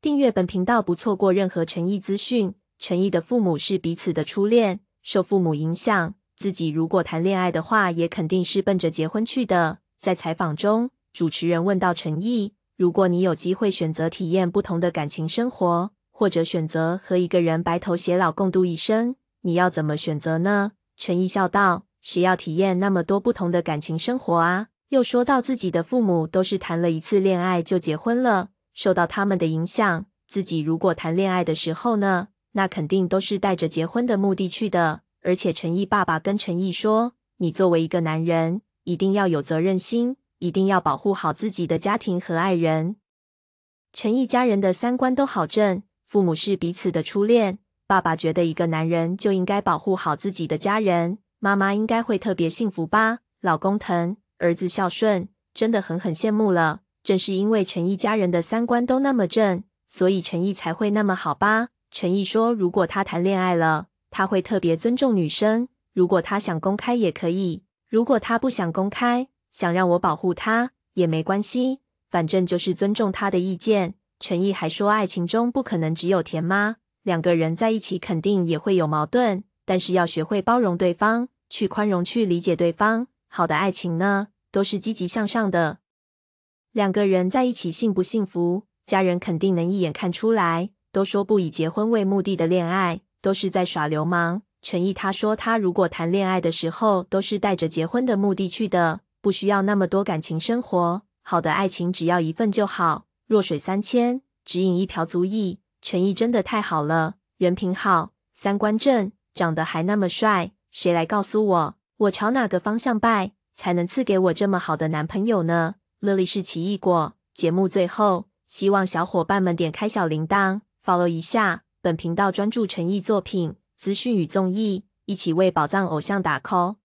订阅本频道，不错过任何陈意资讯。陈意的父母是彼此的初恋，受父母影响，自己如果谈恋爱的话，也肯定是奔着结婚去的。在采访中，主持人问到陈意：“如果你有机会选择体验不同的感情生活，或者选择和一个人白头偕老共度一生，你要怎么选择呢？”陈意笑道：“谁要体验那么多不同的感情生活啊？”又说到自己的父母都是谈了一次恋爱就结婚了。受到他们的影响，自己如果谈恋爱的时候呢，那肯定都是带着结婚的目的去的。而且陈毅爸爸跟陈毅说：“你作为一个男人，一定要有责任心，一定要保护好自己的家庭和爱人。”陈毅家人的三观都好正，父母是彼此的初恋。爸爸觉得一个男人就应该保护好自己的家人，妈妈应该会特别幸福吧？老公疼，儿子孝顺，真的狠狠羡慕了。正是因为陈毅家人的三观都那么正，所以陈毅才会那么好吧。陈毅说，如果他谈恋爱了，他会特别尊重女生；如果他想公开也可以；如果他不想公开，想让我保护他也没关系，反正就是尊重他的意见。陈毅还说，爱情中不可能只有甜吗？两个人在一起肯定也会有矛盾，但是要学会包容对方，去宽容，去理解对方。好的爱情呢，都是积极向上的。两个人在一起幸不幸福，家人肯定能一眼看出来。都说不以结婚为目的的恋爱都是在耍流氓。陈毅他说，他如果谈恋爱的时候都是带着结婚的目的去的，不需要那么多感情生活。好的爱情只要一份就好。弱水三千，只饮一瓢足矣。陈毅真的太好了，人品好，三观正，长得还那么帅。谁来告诉我，我朝哪个方向拜，才能赐给我这么好的男朋友呢？乐力士奇异果节目最后，希望小伙伴们点开小铃铛，follow 一下本频道，专注诚意作品资讯与综艺，一起为宝藏偶像打 call。